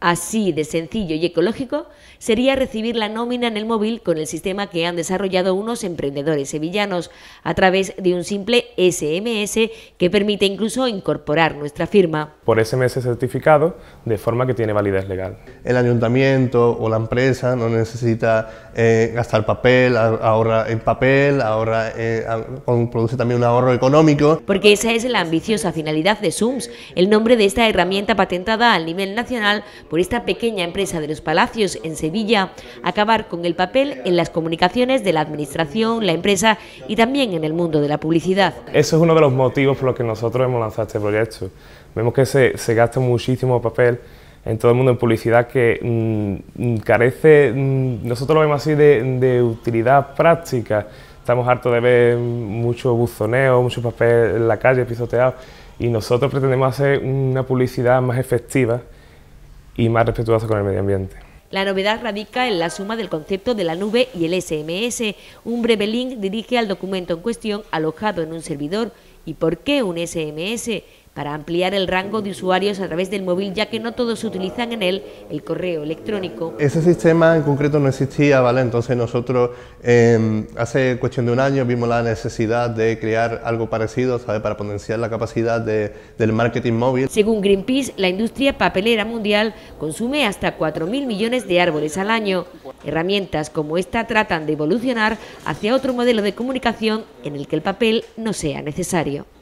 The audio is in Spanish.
así de sencillo y ecológico sería recibir la nómina en el móvil con el sistema que han desarrollado unos emprendedores sevillanos a través de un simple SMS que permite incluso incorporar nuestra firma. Por SMS certificado, de forma que tiene validez legal. El ayuntamiento o la empresa no necesita eh, gastar papel, ahorra en papel, ahorra, eh, produce también un ahorro económico. Porque esa es la ambiciosa finalidad de SUMS, el nombre de esta herramienta patentada a nivel nacional, pues por esta pequeña empresa de los Palacios en Sevilla, acabar con el papel en las comunicaciones de la administración, la empresa y también en el mundo de la publicidad. Eso es uno de los motivos por los que nosotros hemos lanzado este proyecto. Vemos que se, gasta muchísimo papel en todo el mundo en publicidad que mm, mm, carece, mm, nosotros lo vemos así, de, de utilidad práctica. Estamos hartos de ver mucho buzoneo, mucho papel en la calle pisoteado y nosotros pretendemos hacer una publicidad más efectiva y más respetuoso con el medio ambiente. La novedad radica en la suma del concepto de la nube y el SMS. Un breve link dirige al documento en cuestión alojado en un servidor. ¿Y por qué un SMS? para ampliar el rango de usuarios a través del móvil, ya que no todos utilizan en él el correo electrónico. Ese sistema en concreto no existía, ¿vale? Entonces nosotros em, hace cuestión de un año vimos la necesidad de crear algo parecido, ¿sabes? Para potenciar la capacidad del marketing móvil. Según Greenpeace, la industria papelera mundial consume hasta 4.000 millones de árboles al año. Herramientas como esta tratan de evolucionar hacia otro modelo de comunicación en el que el papel no sea necesario.